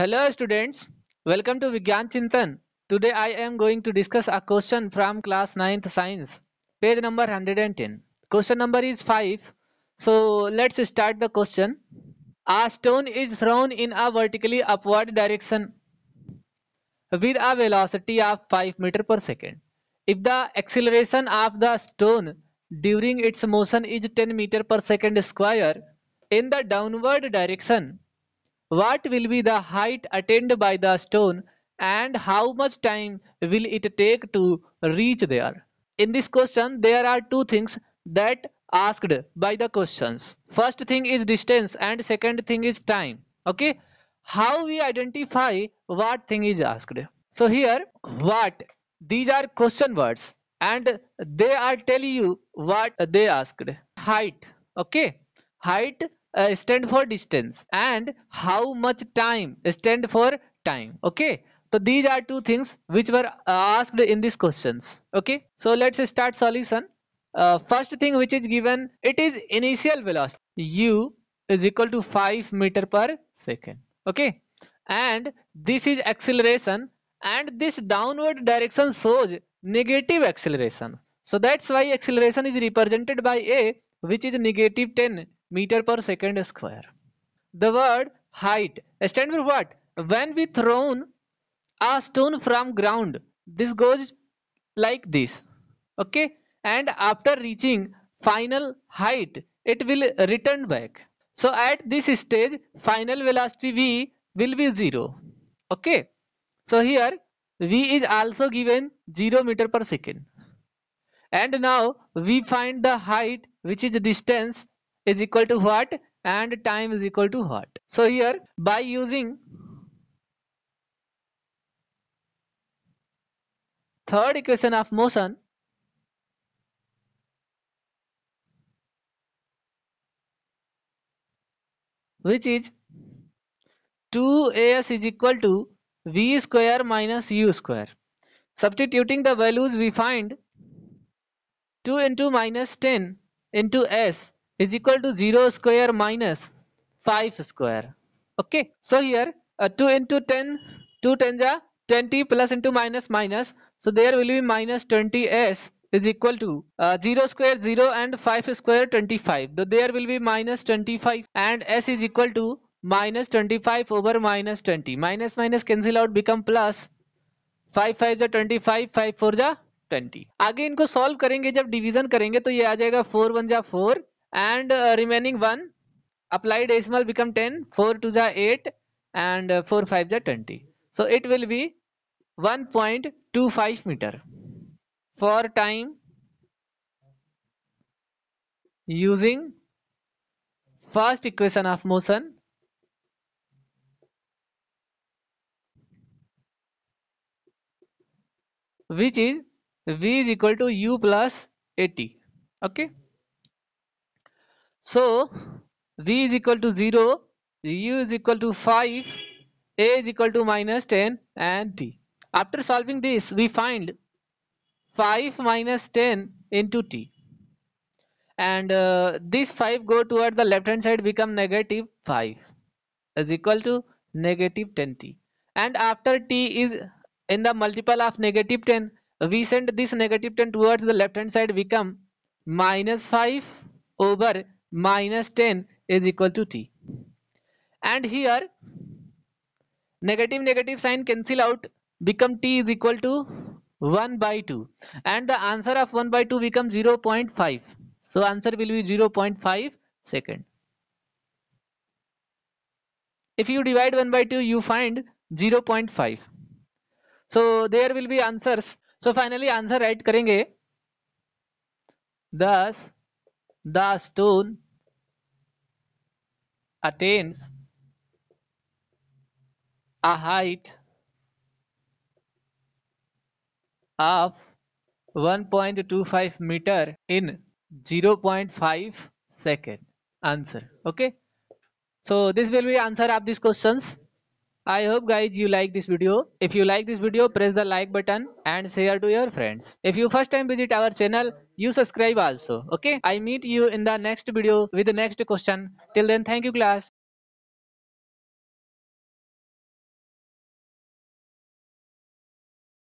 Hello students, welcome to Vigyan Chintan. Today I am going to discuss a question from class 9th science, page number 110. Question number is 5. So let's start the question. A stone is thrown in a vertically upward direction with a velocity of 5 meter per second. If the acceleration of the stone during its motion is 10 meter per second square in the downward direction, what will be the height attained by the stone and how much time will it take to reach there? In this question, there are two things that asked by the questions. First thing is distance and second thing is time. Okay. How we identify what thing is asked. So here what these are question words and they are telling you what they asked. Height. Okay. Height uh, stand for distance and how much time stand for time okay so these are two things which were asked in these questions okay so let's start solution uh, first thing which is given it is initial velocity u is equal to 5 meter per second okay and this is acceleration and this downward direction shows negative acceleration so that's why acceleration is represented by a which is negative 10 meter per second square. The word height stands for what? When we thrown a stone from ground, this goes like this. Okay, and after reaching final height, it will return back. So at this stage, final velocity v will be zero. Okay, so here v is also given 0 meter per second and now we find the height which is the distance is equal to what and time is equal to what so here by using third equation of motion which is 2as is equal to v square minus u square substituting the values we find 2 into minus 10 into s is equal to 0 square minus 5 square. Okay. So here uh, 2 into 10, 2 tens are 20 plus into minus minus. So there will be minus 20s is equal to uh, 0 square 0 and 5 square 25. So there will be minus 25 and s is equal to minus 25 over minus 20. Minus minus cancel out become plus 5 5 जा 25 5 4 जा 20. आगे इनको solve करेंगे जब division करेंगे तो ये आ जाएगा 4 वन जा 4 and uh, remaining 1 applied decimal become 10 4 to the 8 and uh, 4 5 the 20 so it will be 1.25 meter for time using first equation of motion which is v is equal to u plus 80 okay so v is equal to 0, u is equal to 5, a is equal to minus 10 and t. After solving this, we find 5 minus 10 into t. And uh, this 5 go toward the left hand side become negative 5 is equal to negative 10t. And after t is in the multiple of negative 10, we send this negative 10 towards the left hand side become minus 5 over minus 10 is equal to t and here negative negative sign cancel out become t is equal to 1 by 2 and the answer of 1 by 2 becomes 0.5 so answer will be 0.5 second if you divide 1 by 2 you find 0.5 so there will be answers so finally answer write karenge thus the stone attains a height of 1.25 meter in 0.5 second answer okay so this will be answer of these questions i hope guys you like this video if you like this video press the like button and share to your friends if you first time visit our channel you subscribe also okay i meet you in the next video with the next question till then thank you class